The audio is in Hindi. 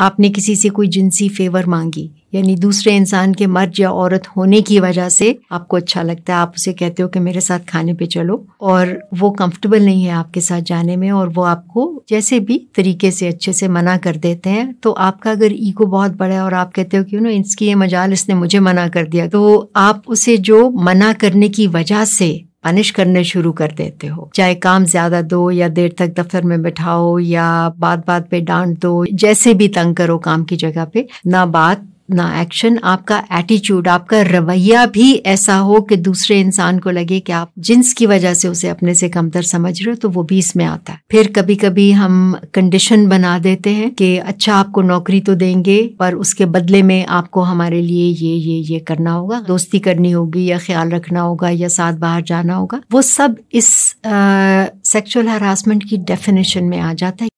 आपने किसी से कोई जिनसी फेवर मांगी यानी दूसरे इंसान के मर्द या औरत होने की वजह से आपको अच्छा लगता है आप उसे कहते हो कि मेरे साथ खाने पे चलो और वो कंफर्टेबल नहीं है आपके साथ जाने में और वो आपको जैसे भी तरीके से अच्छे से मना कर देते हैं तो आपका अगर ईगो बहुत बड़ा है और आप कहते हो कि ना इसकी ये मजाल इसने मुझे मना कर दिया तो आप उसे जो मना करने की वजह से पनिश करने शुरू कर देते हो चाहे काम ज्यादा दो या देर तक दफ्तर में बैठाओ या बात बात पे डांट दो जैसे भी तंग करो काम की जगह पे ना बात अपना एक्शन आपका एटीट्यूड आपका रवैया भी ऐसा हो कि दूसरे इंसान को लगे कि आप जिन्स की वजह से उसे अपने से कमतर समझ रहे हो तो वो भी इसमें आता है फिर कभी कभी हम कंडीशन बना देते हैं कि अच्छा आपको नौकरी तो देंगे पर उसके बदले में आपको हमारे लिए ये ये ये करना होगा दोस्ती करनी होगी या ख्याल रखना होगा या साथ बाहर जाना होगा वो सब इस सेक्सुअल हरासमेंट की डेफिनेशन में आ जाता है